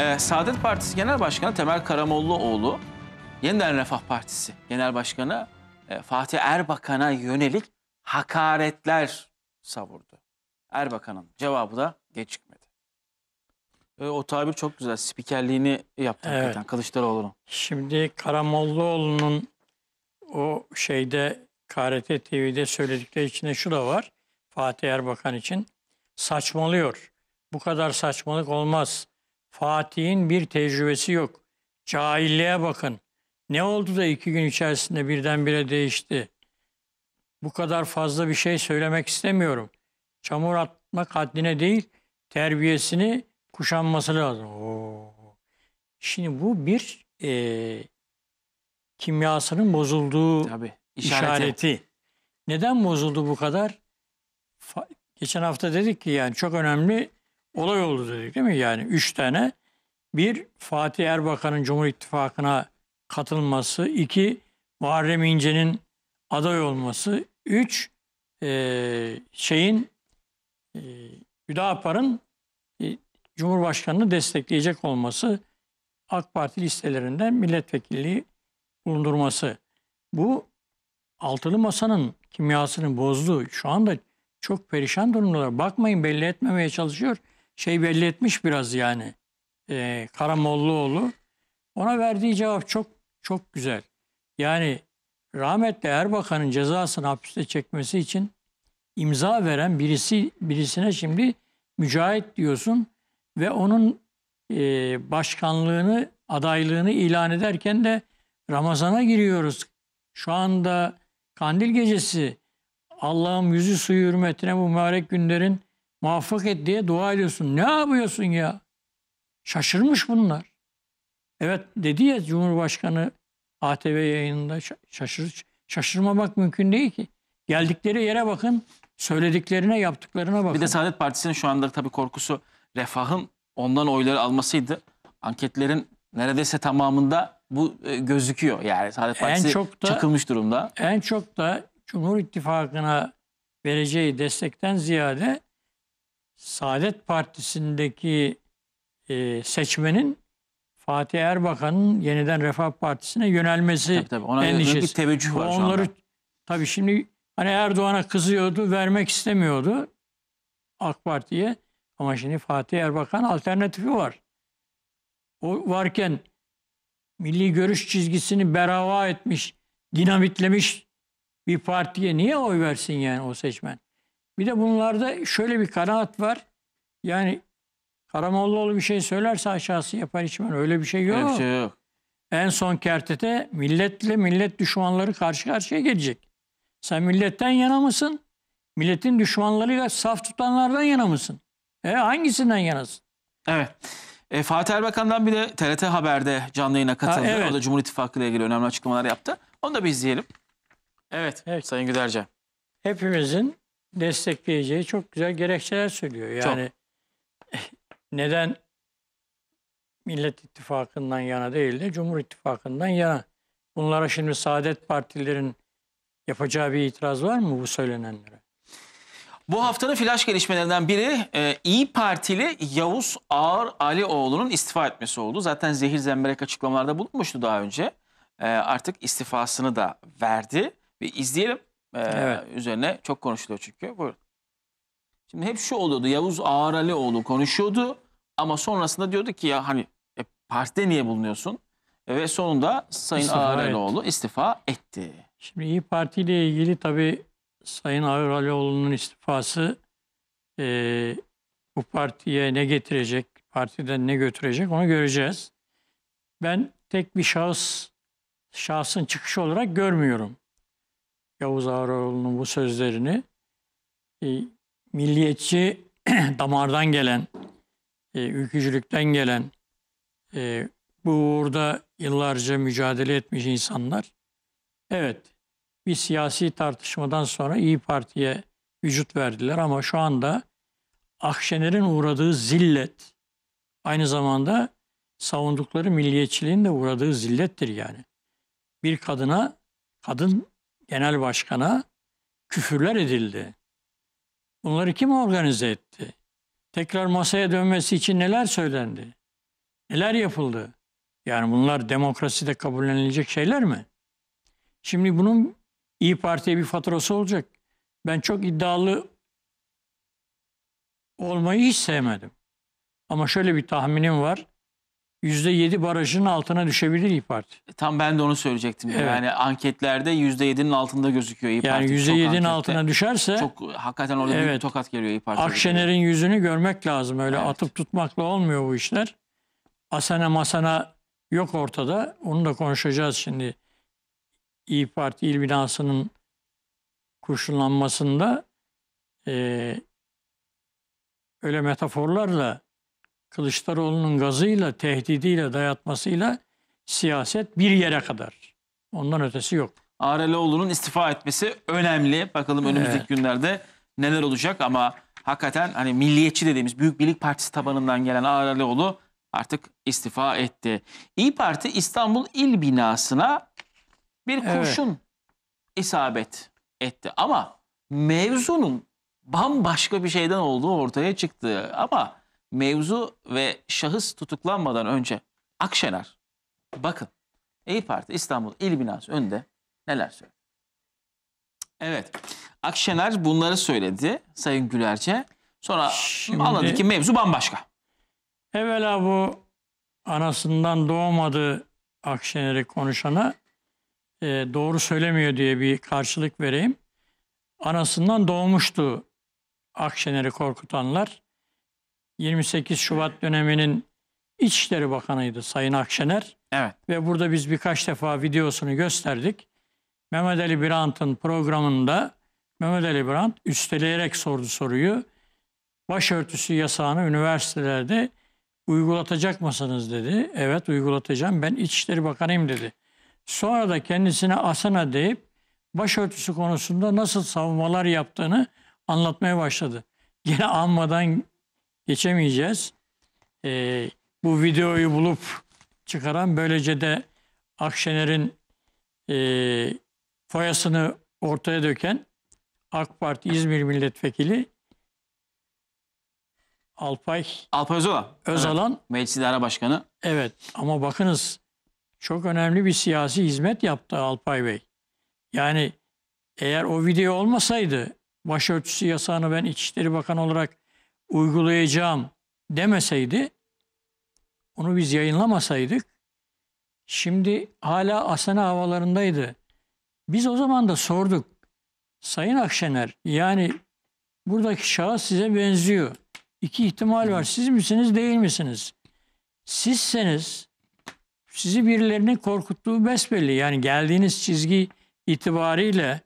Ee, Saadet Partisi Genel Başkanı Temel Karamollaoğlu, Yeniden Refah Partisi Genel Başkanı e, Fatih Erbakan'a yönelik hakaretler savurdu. Erbakan'ın cevabı da gecikmedi. E, ee, o tabir çok güzel. Spikerliğini yaptı evet. hakikaten Kılıçdaroğlu'nun. Şimdi Karamollaoğlu'nun o şeyde KRT TV'de söyledikleri içinde şu da var. Fatih Erbakan için saçmalıyor. Bu kadar saçmalık olmaz. Fatih'in bir tecrübesi yok. Cahilliğe bakın. Ne oldu da iki gün içerisinde birdenbire değişti? Bu kadar fazla bir şey söylemek istemiyorum. Çamur atmak haddine değil, terbiyesini kuşanması lazım. Oo. Şimdi bu bir e, kimyasının bozulduğu Tabii, işareti. işareti. Neden bozuldu bu kadar? Fa Geçen hafta dedik ki yani çok önemli olay oldu dedik değil mi? Yani üç tane bir, Fatih Erbakan'ın Cumhur İttifakı'na katılması. iki Muharrem İnce'nin aday olması. Üç, e, şeyin e, Hüdapar'ın e, Cumhurbaşkanı'nı destekleyecek olması. AK Parti listelerinde milletvekilliği bulundurması. Bu altılı masanın kimyasını bozdu. Şu anda çok perişan durumdalar. Bakmayın belli etmemeye çalışıyor. Şey belli etmiş biraz yani e, Karamollaoğlu ona verdiği cevap çok çok güzel. Yani rahmetli Erbakan'ın cezasını hapiste çekmesi için imza veren birisi birisine şimdi mücahit diyorsun ve onun e, başkanlığını adaylığını ilan ederken de Ramazan'a giriyoruz. Şu anda Kandil Gecesi Allah'ım yüzü suyu hürmetine bu mübarek günlerin muvaffak et diye dua ediyorsun. Ne yapıyorsun ya? Şaşırmış bunlar. Evet dedi ya Cumhurbaşkanı ATV yayınında şaşır, şaşırmamak mümkün değil ki. Geldikleri yere bakın, söylediklerine, yaptıklarına bakın. Bir de Saadet Partisi'nin şu anda tabii korkusu refahın ondan oyları almasıydı. Anketlerin neredeyse tamamında bu e, gözüküyor. Yani Saadet Partisi en çok da, çakılmış durumda. En çok da Cumhur İttifakı'na vereceği destekten ziyade Saadet Partisi'ndeki e, seçmenin Fatih Erbakan'ın yeniden Refah Partisi'ne yönelmesi tabii, tabii. Ona endişesi. bir teveccüh var Onları, şu anda. Tabii şimdi hani Erdoğan'a kızıyordu, vermek istemiyordu AK Parti'ye. Ama şimdi Fatih Erbakan alternatifi var. O varken milli görüş çizgisini berava etmiş, dinamitlemiş bir partiye niye oy versin yani o seçmen? Bir de bunlarda şöyle bir kanaat var. Yani Karamollaoğlu bir şey söylerse aşağısı yapar içmen. Öyle bir şey yok. Öyle bir şey yok. En son kertete milletle millet düşmanları karşı karşıya gelecek. Sen milletten yana mısın? Milletin düşmanlarıyla saf tutanlardan yana mısın? E hangisinden yanasın? Evet. E, Fatih Erbakan'dan bir de TRT Haber'de canlı yayına katıldı. Ha, evet. O da Cumhur İttifakı ile ilgili önemli açıklamalar yaptı. Onu da bir izleyelim. Evet, evet. Sayın Güderce. Hepimizin destekleyeceği çok güzel gerekçeler söylüyor. Yani çok neden Millet İttifakı'ndan yana değil de Cumhur İttifakı'ndan yana? Bunlara şimdi Saadet Partilerin yapacağı bir itiraz var mı bu söylenenlere? Bu haftanın flash gelişmelerinden biri e, İyi Partili Yavuz Ağar Alioğlu'nun istifa etmesi oldu. Zaten zehir zemberek açıklamalarda bulunmuştu daha önce. E, artık istifasını da verdi. Bir izleyelim. E, evet. Üzerine çok konuşuluyor çünkü. Buyurun. Şimdi hep şu oluyordu. Yavuz Ağaralioğlu konuşuyordu ama sonrasında diyordu ki ya hani e, partide niye bulunuyorsun? E, ve sonunda Sayın istifa Ağaralioğlu etti. istifa etti. Şimdi İyi Parti ile ilgili tabii Sayın Ağaralioğlu'nun istifası e, bu partiye ne getirecek, partiden ne götürecek onu göreceğiz. Ben tek bir şahıs, şahsın çıkışı olarak görmüyorum. Yavuz Ağaroğlu'nun bu sözlerini. E, milliyetçi damardan gelen, e, ülkücülükten gelen, e, bu uğurda yıllarca mücadele etmiş insanlar, evet bir siyasi tartışmadan sonra İyi Parti'ye vücut verdiler ama şu anda Akşener'in uğradığı zillet aynı zamanda savundukları milliyetçiliğin de uğradığı zillettir yani. Bir kadına, kadın genel başkana küfürler edildi. Bunları kim organize etti? Tekrar masaya dönmesi için neler söylendi? Neler yapıldı? Yani bunlar demokraside kabullenilecek şeyler mi? Şimdi bunun İyi Parti'ye bir faturası olacak. Ben çok iddialı olmayı hiç sevmedim. Ama şöyle bir tahminim var. %7 barajın altına düşebilir İYİ Parti. E, tam ben de onu söyleyecektim. Evet. Yani anketlerde %7'nin altında gözüküyor İYİ Parti. Yani %7'nin altına düşerse çok hakikaten orada evet, bir tokat geliyor İYİ Parti. Akşener'in yüzünü görmek lazım. Öyle evet. atıp tutmakla olmuyor bu işler. Asana masana yok ortada. Onu da konuşacağız şimdi. İYİ Parti il binasının kurşunlanmasında e, öyle metaforlarla Kılıçdaroğlu'nun gazıyla, tehdidiyle, dayatmasıyla siyaset bir yere kadar. Ondan ötesi yok. Areloğlu'nun istifa etmesi önemli. Bakalım önümüzdeki evet. günlerde neler olacak ama hakikaten hani milliyetçi dediğimiz Büyük Birlik Partisi tabanından gelen Areloğlu artık istifa etti. İyi Parti İstanbul İl Binası'na bir kurşun evet. isabet etti ama mevzunun bambaşka bir şeyden olduğu ortaya çıktı. Ama mevzu ve şahıs tutuklanmadan önce Akşener bakın İyi Parti İstanbul İl Binası önünde neler söyledi? Evet Akşener bunları söyledi Sayın Gülerce. Sonra Şimdi, anladı ki mevzu bambaşka. Evvela bu anasından doğmadı Akşener'i konuşana e, doğru söylemiyor diye bir karşılık vereyim. Anasından doğmuştu Akşener'i korkutanlar. 28 Şubat döneminin İçişleri Bakanı'ydı Sayın Akşener. Evet. Ve burada biz birkaç defa videosunu gösterdik. Mehmet Ali Birant'ın programında Mehmet Ali Birant üsteleyerek sordu soruyu. Başörtüsü yasağını üniversitelerde uygulatacak mısınız dedi. Evet uygulatacağım ben İçişleri Bakanıyım dedi. Sonra da kendisine asana deyip başörtüsü konusunda nasıl savunmalar yaptığını anlatmaya başladı. Yine anmadan geçemeyeceğiz. E, bu videoyu bulup çıkaran böylece de Akşener'in e, foyasını ortaya döken AK Parti İzmir Milletvekili Alpay Alpay Özalan. Özalan. Evet. Meclis İdare Başkanı. Evet ama bakınız çok önemli bir siyasi hizmet yaptı Alpay Bey. Yani eğer o video olmasaydı başörtüsü yasağını ben İçişleri Bakanı olarak uygulayacağım demeseydi, onu biz yayınlamasaydık, şimdi hala Asena havalarındaydı. Biz o zaman da sorduk. Sayın Akşener, yani buradaki şahıs size benziyor. İki ihtimal var. Siz misiniz, değil misiniz? Sizseniz sizi birilerinin korkuttuğu besbelli. Yani geldiğiniz çizgi itibariyle,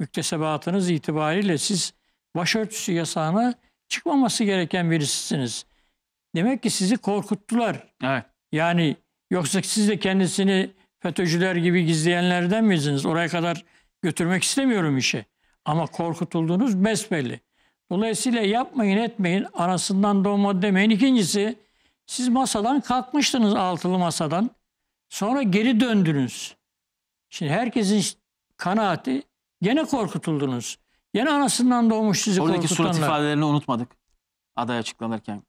müktesebatınız itibariyle siz başörtüsü yasağına çıkmaması gereken birisisiniz. Demek ki sizi korkuttular. Evet. Yani yoksa siz de kendisini FETÖ'cüler gibi gizleyenlerden miydiniz? Oraya kadar götürmek istemiyorum işi. Ama korkutulduğunuz besbelli. Dolayısıyla yapmayın etmeyin anasından doğma demeyin. İkincisi siz masadan kalkmıştınız altılı masadan. Sonra geri döndünüz. Şimdi herkesin kanaati gene korkutuldunuz. Yeni anasından doğmuş sizi Oradaki korkutanlar. surat ifadelerini unutmadık aday açıklanırken.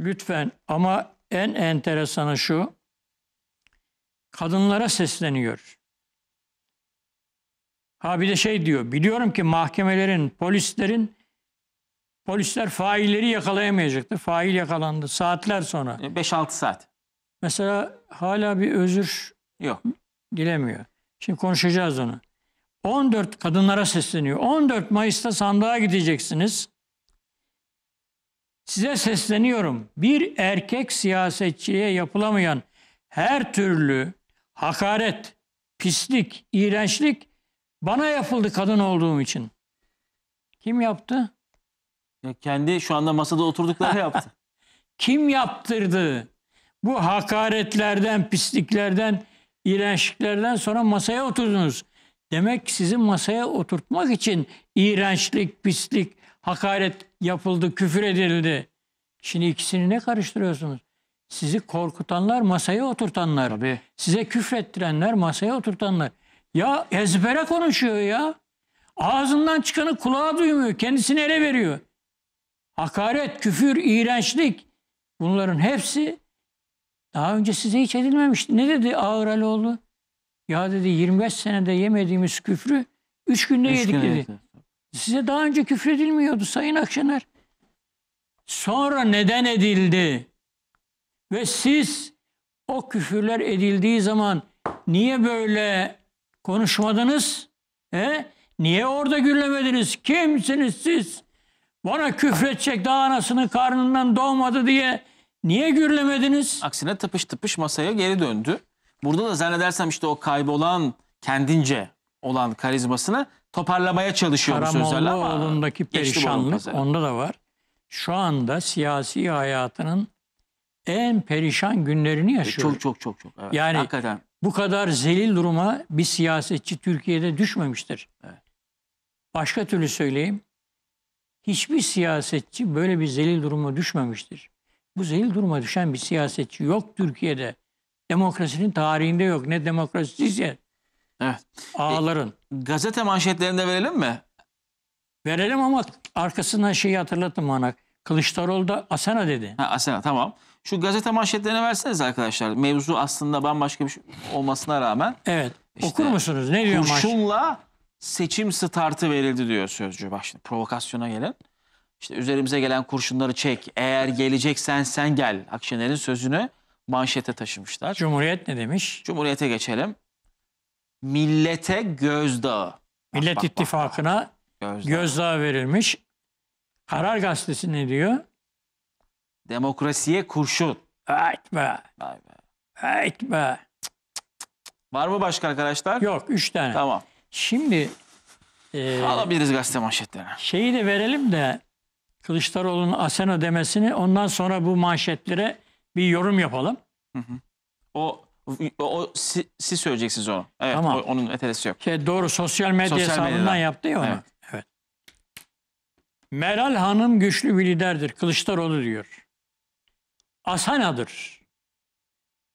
Lütfen ama en enteresanı şu. Kadınlara sesleniyor. Ha bir de şey diyor. Biliyorum ki mahkemelerin, polislerin polisler failleri yakalayamayacaktı. Fail yakalandı saatler sonra. 5-6 e, saat. Mesela hala bir özür yok dilemiyor. Şimdi konuşacağız onu. 14 kadınlara sesleniyor. 14 Mayıs'ta sandığa gideceksiniz. Size sesleniyorum. Bir erkek siyasetçiye yapılamayan her türlü hakaret, pislik, iğrençlik bana yapıldı kadın olduğum için. Kim yaptı? Ya kendi şu anda masada oturdukları yaptı. Kim yaptırdı? Bu hakaretlerden, pisliklerden, iğrençliklerden sonra masaya oturdunuz. Demek sizi masaya oturtmak için iğrençlik, pislik, hakaret yapıldı, küfür edildi. Şimdi ikisini ne karıştırıyorsunuz? Sizi korkutanlar masaya oturtanlar. Tabii. Size küfrettirenler masaya oturtanlar. Ya ezbere konuşuyor ya. Ağzından çıkanı kulağa duymuyor. Kendisini ele veriyor. Hakaret, küfür, iğrençlik bunların hepsi daha önce size hiç edilmemişti. Ne dedi Ağır Alioğlu? Ya dedi 25 senede yemediğimiz küfrü 3 günde üç yedik gün dedi. Yedim. Size daha önce küfredilmiyordu Sayın Akşener. Sonra neden edildi? Ve siz o küfürler edildiği zaman niye böyle konuşmadınız? He? Niye orada gürlemediniz? Kimsiniz siz? Bana küfredecek daha anasının karnından doğmadı diye niye gürlemediniz? Aksine tıpış tıpış masaya geri döndü. Burada da zannedersem işte o kaybolan kendince olan karizmasını toparlamaya çalışıyor Karamoğlu bu sözlerle ama oğlundaki perişanlık onda da var. Şu anda siyasi hayatının en perişan günlerini e, yaşıyor. Çok çok çok çok. Evet. Yani Hakikaten. bu kadar zelil duruma bir siyasetçi Türkiye'de düşmemiştir. Evet. Başka türlü söyleyeyim. Hiçbir siyasetçi böyle bir zelil duruma düşmemiştir. Bu zelil duruma düşen bir siyasetçi yok Türkiye'de. Demokrasinin tarihinde yok. Ne demokrasisi Evet. Ağların. E, gazete manşetlerinde verelim mi? Verelim ama arkasından şeyi hatırlatın bana. Kılıçdaroğlu da Asena dedi. Ha, Asena tamam. Şu gazete manşetlerini verseniz arkadaşlar. Mevzu aslında bambaşka bir şey olmasına rağmen. Evet. İşte, okur musunuz? Ne diyor manşet? Kurşunla seçim startı verildi diyor sözcü. Bak provokasyona gelen. İşte üzerimize gelen kurşunları çek. Eğer geleceksen sen gel. Akşener'in sözünü manşete taşımışlar. Cumhuriyet ne demiş? Cumhuriyete geçelim. Millete gözdağı. Millet bak, bak, İttifakı'na Gözdağı. gözdağı verilmiş. Karar Gazetesi ne diyor? Demokrasiye kurşun. Evet be. Evet be. Var mı başka arkadaşlar? Yok, üç tane. Tamam. Şimdi... E, Alabiliriz gazete manşetlerine. Şeyi de verelim de Kılıçdaroğlu'nun Aseno demesini ondan sonra bu manşetlere bir yorum yapalım. Hı hı. O o si, siz söyleyeceksiniz onu. Evet, tamam. o, onun etelesi yok. Şey, doğru sosyal medya sosyal hesabından yaptı ya onu. Evet. evet. Meral Hanım güçlü bir liderdir. Kılıçdaroğlu diyor. Asanadır.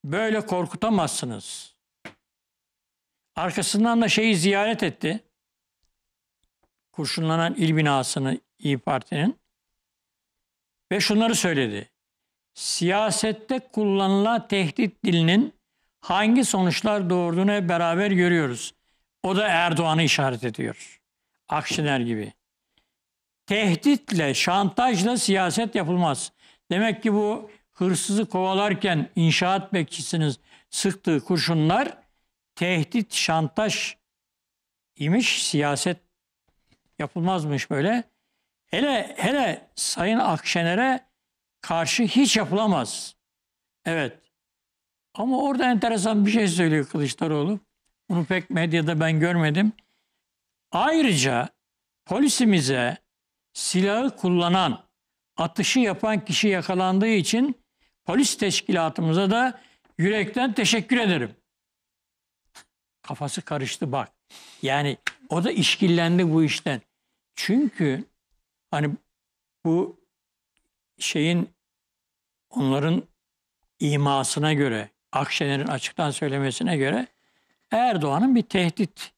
Böyle korkutamazsınız. Arkasından da şeyi ziyaret etti. Kurşunlanan il binasını İyi Parti'nin. Ve şunları söyledi siyasette kullanılan tehdit dilinin hangi sonuçlar doğurduğunu hep beraber görüyoruz. O da Erdoğan'ı işaret ediyor. Akşener gibi. Tehditle, şantajla siyaset yapılmaz. Demek ki bu hırsızı kovalarken inşaat bekçisiniz sıktığı kurşunlar tehdit, şantaj imiş, siyaset yapılmazmış böyle. Hele hele Sayın Akşener'e karşı hiç yapılamaz. Evet. Ama orada enteresan bir şey söylüyor Kılıçdaroğlu. Bunu pek medyada ben görmedim. Ayrıca polisimize silahı kullanan, atışı yapan kişi yakalandığı için polis teşkilatımıza da yürekten teşekkür ederim. Kafası karıştı bak. Yani o da işkillendi bu işten. Çünkü hani bu şeyin onların imasına göre, Akşener'in açıktan söylemesine göre Erdoğan'ın bir tehdit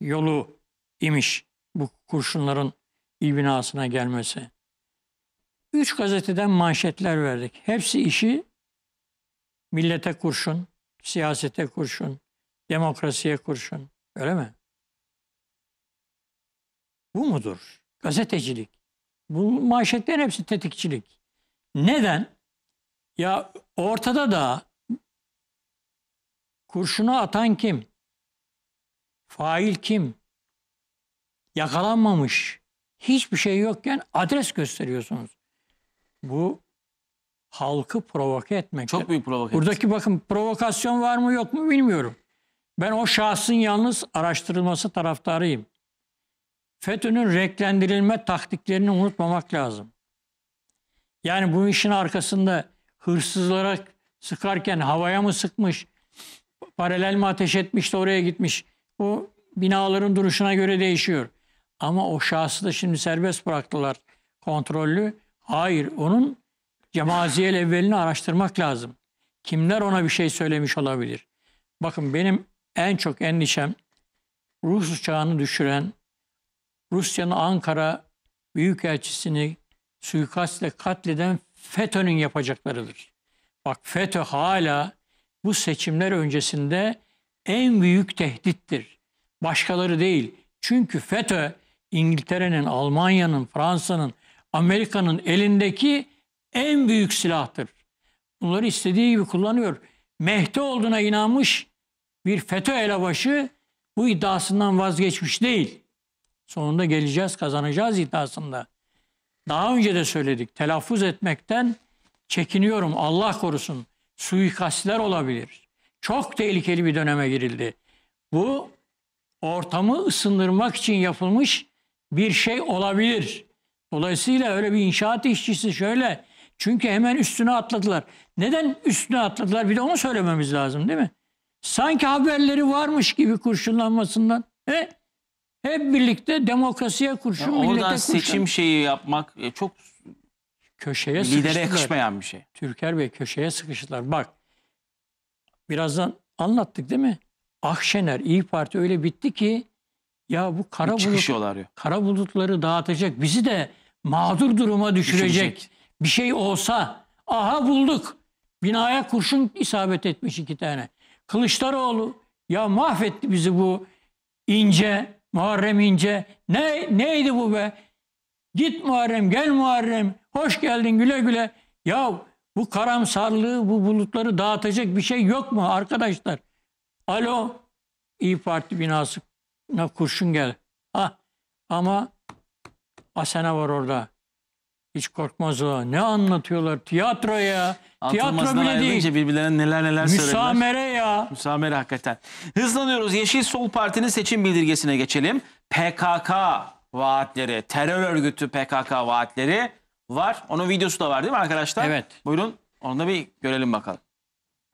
yolu imiş bu kurşunların ibinasına gelmesi. Üç gazeteden manşetler verdik. Hepsi işi millete kurşun, siyasete kurşun, demokrasiye kurşun. Öyle mi? Bu mudur? Gazetecilik. Bu manşetlerin hepsi tetikçilik. Neden? Ya ortada da kurşunu atan kim? Fail kim? Yakalanmamış. Hiçbir şey yokken adres gösteriyorsunuz. Bu halkı provoke etmek. Çok büyük provokasyon. Buradaki bakın provokasyon var mı yok mu bilmiyorum. Ben o şahsın yalnız araştırılması taraftarıyım. FETÖ'nün renklendirilme taktiklerini unutmamak lazım. Yani bu işin arkasında hırsızlara sıkarken havaya mı sıkmış, paralel mi ateş etmiş de oraya gitmiş. Bu binaların duruşuna göre değişiyor. Ama o şahsı da şimdi serbest bıraktılar kontrollü. Hayır, onun cemaziyel evvelini araştırmak lazım. Kimler ona bir şey söylemiş olabilir? Bakın benim en çok endişem Rus uçağını düşüren Rusya'nın Ankara Büyükelçisini suikastle katleden FETÖ'nün yapacaklarıdır. Bak FETÖ hala bu seçimler öncesinde en büyük tehdittir. Başkaları değil. Çünkü FETÖ İngiltere'nin, Almanya'nın, Fransa'nın, Amerika'nın elindeki en büyük silahtır. Bunları istediği gibi kullanıyor. Mehdi olduğuna inanmış bir FETÖ elebaşı bu iddiasından vazgeçmiş değil. Sonunda geleceğiz, kazanacağız iddiasında. Daha önce de söyledik. Telaffuz etmekten çekiniyorum. Allah korusun. Suikastler olabilir. Çok tehlikeli bir döneme girildi. Bu ortamı ısındırmak için yapılmış bir şey olabilir. Dolayısıyla öyle bir inşaat işçisi şöyle. Çünkü hemen üstüne atladılar. Neden üstüne atladılar? Bir de onu söylememiz lazım değil mi? Sanki haberleri varmış gibi kurşunlanmasından. He? Hep birlikte demokrasiye kurşun, yani millete kurşun. seçim şeyi yapmak e, çok köşeye lidere sıkıştılar. yakışmayan bir şey. Türker Bey köşeye sıkıştılar. Bak birazdan anlattık değil mi? Akşener, İyi Parti öyle bitti ki ya bu kara, bulut, kara bulutları dağıtacak, bizi de mağdur duruma düşürecek, düşürecek bir şey olsa aha bulduk. Binaya kurşun isabet etmiş iki tane. Kılıçdaroğlu ya mahvetti bizi bu ince Muharrem İnce. Ne, neydi bu be? Git Muharrem, gel Muharrem. Hoş geldin güle güle. Ya bu karamsarlığı, bu bulutları dağıtacak bir şey yok mu arkadaşlar? Alo, İyi Parti binasına kurşun gel. Ha, ama Asena var orada. Hiç korkmazlar. Ne anlatıyorlar? tiyatroya? ya. Tiyatro bile değil. birbirlerine neler neler söylediler. Müsamere ya. Müsamere hakikaten. Hızlanıyoruz. Yeşil Sol Parti'nin seçim bildirgesine geçelim. PKK vaatleri, terör örgütü PKK vaatleri var. Onun videosu da var değil mi arkadaşlar? Evet. Buyurun onu da bir görelim bakalım.